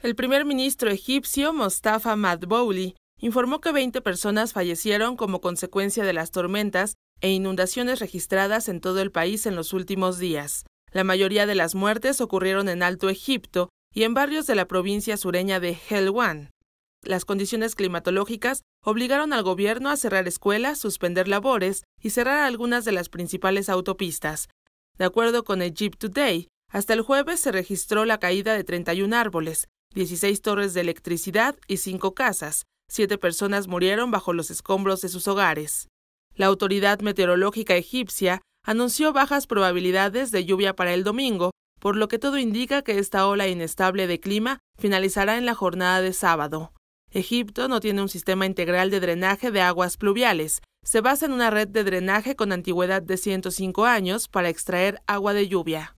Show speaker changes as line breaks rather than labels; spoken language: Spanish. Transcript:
El primer ministro egipcio Mostafa Madbouli informó que 20 personas fallecieron como consecuencia de las tormentas e inundaciones registradas en todo el país en los últimos días. La mayoría de las muertes ocurrieron en Alto Egipto y en barrios de la provincia sureña de Helwan. Las condiciones climatológicas obligaron al gobierno a cerrar escuelas, suspender labores y cerrar algunas de las principales autopistas. De acuerdo con Egypt Today, hasta el jueves se registró la caída de 31 árboles, 16 torres de electricidad y 5 casas. Siete personas murieron bajo los escombros de sus hogares. La Autoridad Meteorológica Egipcia anunció bajas probabilidades de lluvia para el domingo, por lo que todo indica que esta ola inestable de clima finalizará en la jornada de sábado. Egipto no tiene un sistema integral de drenaje de aguas pluviales, se basa en una red de drenaje con antigüedad de 105 años para extraer agua de lluvia.